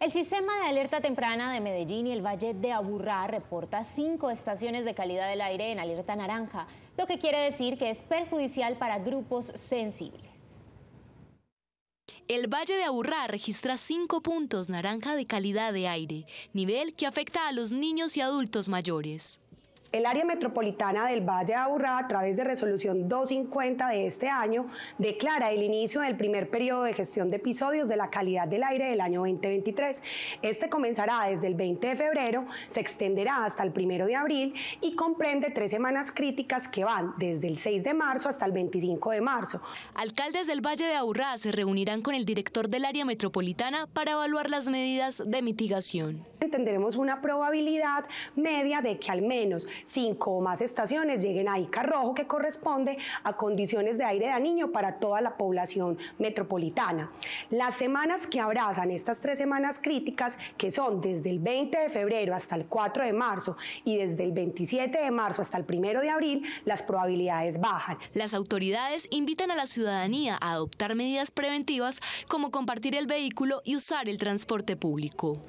El sistema de alerta temprana de Medellín y el Valle de Aburrá reporta cinco estaciones de calidad del aire en alerta naranja, lo que quiere decir que es perjudicial para grupos sensibles. El Valle de Aburrá registra cinco puntos naranja de calidad de aire, nivel que afecta a los niños y adultos mayores. El área metropolitana del Valle de Aburrá, a través de resolución 250 de este año, declara el inicio del primer periodo de gestión de episodios de la calidad del aire del año 2023. Este comenzará desde el 20 de febrero, se extenderá hasta el 1 de abril y comprende tres semanas críticas que van desde el 6 de marzo hasta el 25 de marzo. Alcaldes del Valle de Aburrá se reunirán con el director del área metropolitana para evaluar las medidas de mitigación. Tendremos una probabilidad media de que al menos cinco o más estaciones lleguen a ICA rojo, que corresponde a condiciones de aire niño para toda la población metropolitana. Las semanas que abrazan estas tres semanas críticas, que son desde el 20 de febrero hasta el 4 de marzo y desde el 27 de marzo hasta el 1 de abril, las probabilidades bajan. Las autoridades invitan a la ciudadanía a adoptar medidas preventivas como compartir el vehículo y usar el transporte público.